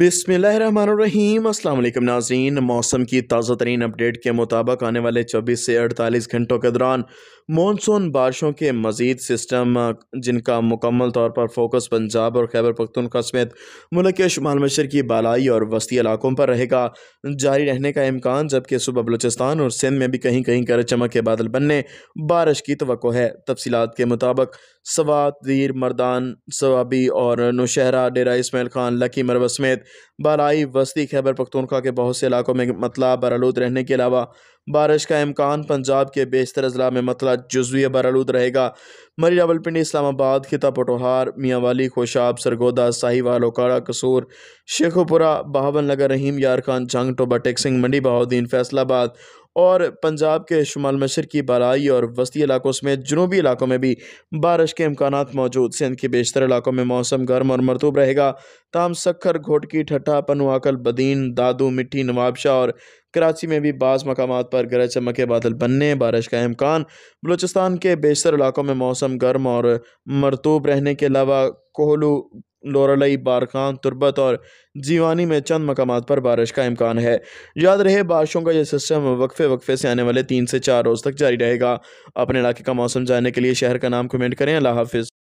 बिसमीम अल्लाम नाजीन मौसम की ताज़ा तरीन अपडेट के मुताबिक आने वाले 24 से 48 घंटों के दौरान मानसून बारिशों के मजीद सिस्टम जिनका मुकम्मल तौर पर फोकस पंजाब और खैबर पख्तनखा समेत मुल्क के शुमाल मशर की बालाई और वस्ती इलाकों पर रहेगा जारी रहने का इम्कान जबकि सुबह बलूचिस्तान और सिंध में भी कहीं कहीं गरज चमक के बादल बनने बारिश की तो है तफसीत के मुताबिक सवात वीर मर्दान सवाबी और नौशहरा डेरा इसमाइल खान लकी मरवा समेत बालाई वस्ती खैबर पख्तूनख्वा के बहुत से इलाकों में मतला बरालूद रहने के अलावा बारिश का इम्कान पंजाब के बेशतर अजला में मतला जजवी बरालूद रहेगा मरी रावलपिंडी इस्लामाबाद खिता पटोहार मियाँवाली खोशाब सरगोदा साहिवाल ओकाड़ा कसूर शेखोपुरा बहावन नगर रहीम यार खान झंग टोबा टेक्सिंग मंडी बहाउद्दीन फैसलाबाद और पंजाब के शुमाल मशरक़ी बालाई और वस्ती इलाकों समेत जनूबी इलाकों में भी बारिश के इम्कान मौजूद सिंध के बेशतर इलाकों में मौसम गर्म और मरतूब रहेगा तमाम सक्खर घोटकी ठट्ठा पनुआकल बदीन दादू मिट्टी नवाबशाह और कराची में भी बाज़ मकाम पर गरज चमक के बादल बनने बारिश का अम्कान बलूचिस्तान के बेशतर इलाकों में मौसम गर्म और मरतूब रहने के अलावा कोहलू लोरलई बारखान तुरबत और जीवानी में चंद मकाम पर बारिश का इम्कान है याद रहे बारिशों का यह सिस्टम वक्फे वक्फे से आने वाले तीन से चार रोज़ तक जारी रहेगा अपने इलाके का मौसम जानने के लिए शहर का नाम कमेंट करें अल्लाह हाफिज़